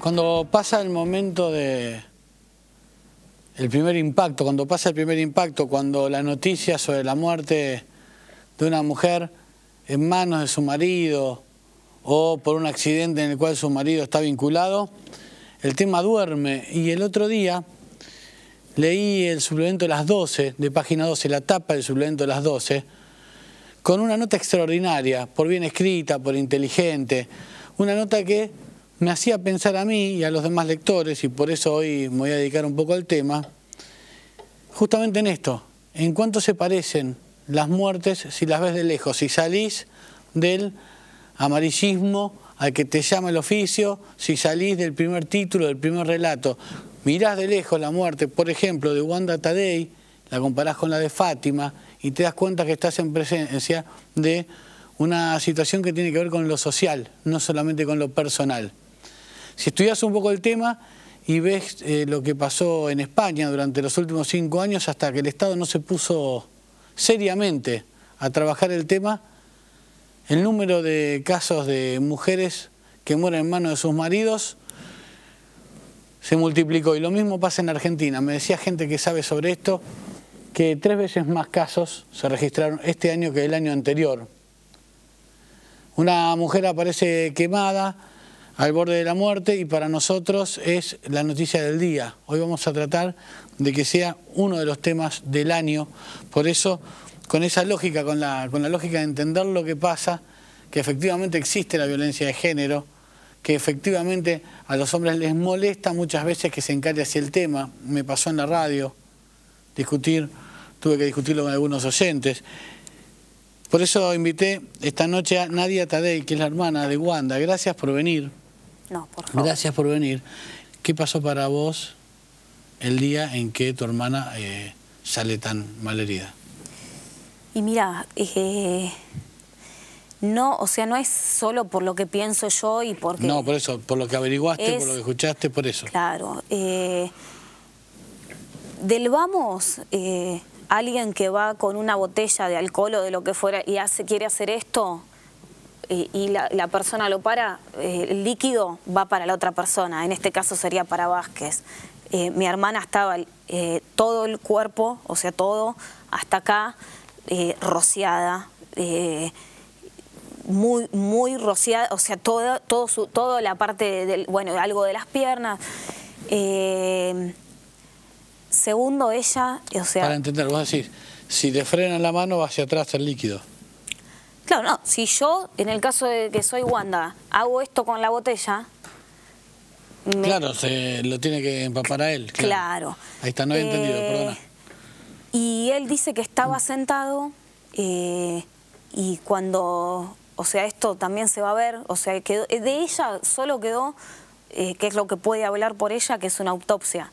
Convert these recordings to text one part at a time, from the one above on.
Cuando pasa el momento de... El primer impacto, cuando pasa el primer impacto, cuando la noticia sobre la muerte de una mujer en manos de su marido o por un accidente en el cual su marido está vinculado, el tema duerme. Y el otro día leí el suplemento de las 12, de página 12, la tapa del suplemento de las 12, con una nota extraordinaria, por bien escrita, por inteligente, una nota que me hacía pensar a mí y a los demás lectores, y por eso hoy me voy a dedicar un poco al tema, justamente en esto, en cuánto se parecen las muertes si las ves de lejos, si salís del amarillismo al que te llama el oficio, si salís del primer título, del primer relato, mirás de lejos la muerte, por ejemplo, de Wanda Tadei, la comparás con la de Fátima y te das cuenta que estás en presencia de una situación que tiene que ver con lo social, no solamente con lo personal. Si estudias un poco el tema y ves eh, lo que pasó en España durante los últimos cinco años hasta que el Estado no se puso seriamente a trabajar el tema, el número de casos de mujeres que mueren en manos de sus maridos se multiplicó. Y lo mismo pasa en Argentina. Me decía gente que sabe sobre esto que tres veces más casos se registraron este año que el año anterior. Una mujer aparece quemada, al borde de la muerte y para nosotros es la noticia del día. Hoy vamos a tratar de que sea uno de los temas del año. Por eso, con esa lógica, con la, lógica de entender lo que pasa, que efectivamente existe la violencia de género, que efectivamente a los hombres les molesta muchas veces que se encare hacia el tema. Me pasó en la radio discutir, tuve que discutirlo con algunos oyentes. Por eso invité esta noche a Nadia Tadei, que es la hermana de Wanda. Gracias por venir. No, por favor. Gracias por venir. ¿Qué pasó para vos el día en que tu hermana eh, sale tan malherida? Y mira, eh, no, o sea, no es solo por lo que pienso yo y porque... No, por eso, por lo que averiguaste, por lo que escuchaste, por eso. Claro. Eh, del vamos, alguien que va con una botella de alcohol o de lo que fuera y hace, quiere hacer esto, eh, y la, persona lo para, eh, el líquido va para la otra persona, en este caso sería para Vázquez. Eh, mi hermana estaba todo el cuerpo, o sea, todo, hasta acá, rociada, muy, muy rociada, o sea, toda, todo la parte, del, bueno, algo de las piernas. segundo, ella, o sea... Para entender, vos decís, si te frenan la mano va hacia atrás el líquido. Claro, no, si yo, en el caso de que soy Wanda, hago esto con la botella... Claro, se lo tiene que empapar a él. Claro. Ahí está, no había entendido, eh, perdona. Y él dice que estaba sentado eh, y cuando, o sea, esto también se va a ver, o sea, eh, de ella solo quedó, que es lo que puede hablar por ella, que es una autopsia,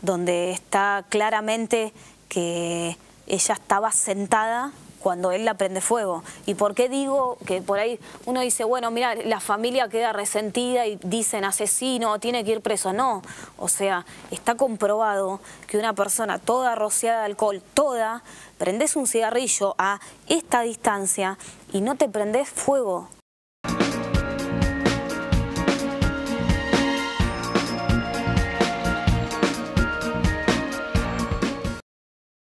donde está claramente que ella estaba sentada cuando él la prende fuego. ¿Y por qué digo que por ahí uno dice, bueno, mira, la familia queda resentida y dicen asesino, tiene que ir preso? No, o sea, está comprobado que una persona toda rociada de alcohol, toda, prendes un cigarrillo a esta distancia y no te prendes fuego.